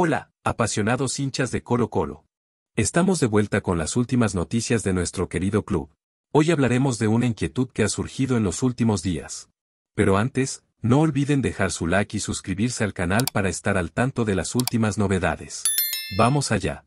Hola, apasionados hinchas de Coro Colo. Estamos de vuelta con las últimas noticias de nuestro querido club. Hoy hablaremos de una inquietud que ha surgido en los últimos días. Pero antes, no olviden dejar su like y suscribirse al canal para estar al tanto de las últimas novedades. Vamos allá.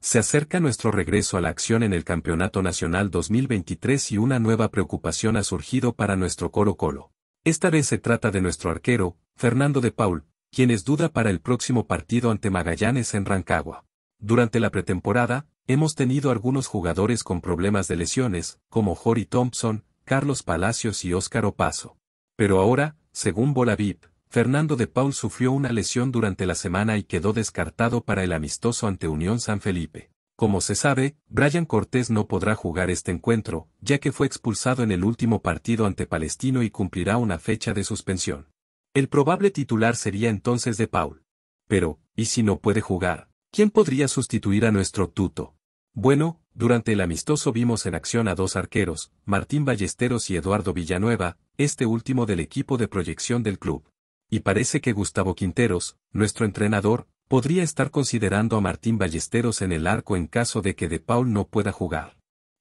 Se acerca nuestro regreso a la acción en el Campeonato Nacional 2023 y una nueva preocupación ha surgido para nuestro Colo Colo. Esta vez se trata de nuestro arquero, Fernando de Paul, quienes duda para el próximo partido ante Magallanes en Rancagua. Durante la pretemporada, hemos tenido algunos jugadores con problemas de lesiones, como Jory Thompson, Carlos Palacios y Óscar Opaso. Pero ahora, según Bolavip, Fernando de Paul sufrió una lesión durante la semana y quedó descartado para el amistoso ante Unión San Felipe. Como se sabe, Brian Cortés no podrá jugar este encuentro, ya que fue expulsado en el último partido ante Palestino y cumplirá una fecha de suspensión. El probable titular sería entonces de Paul. Pero, ¿y si no puede jugar? ¿Quién podría sustituir a nuestro tuto? Bueno, durante el amistoso vimos en acción a dos arqueros, Martín Ballesteros y Eduardo Villanueva, este último del equipo de proyección del club. Y parece que Gustavo Quinteros, nuestro entrenador, podría estar considerando a Martín Ballesteros en el arco en caso de que De Paul no pueda jugar.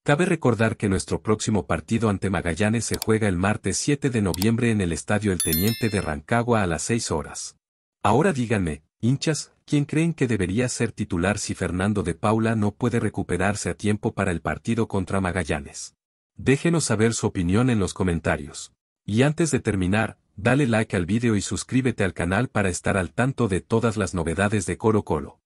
Cabe recordar que nuestro próximo partido ante Magallanes se juega el martes 7 de noviembre en el Estadio El Teniente de Rancagua a las 6 horas. Ahora díganme, hinchas, ¿quién creen que debería ser titular si Fernando de Paula no puede recuperarse a tiempo para el partido contra Magallanes? Déjenos saber su opinión en los comentarios. Y antes de terminar, dale like al vídeo y suscríbete al canal para estar al tanto de todas las novedades de Coro Colo.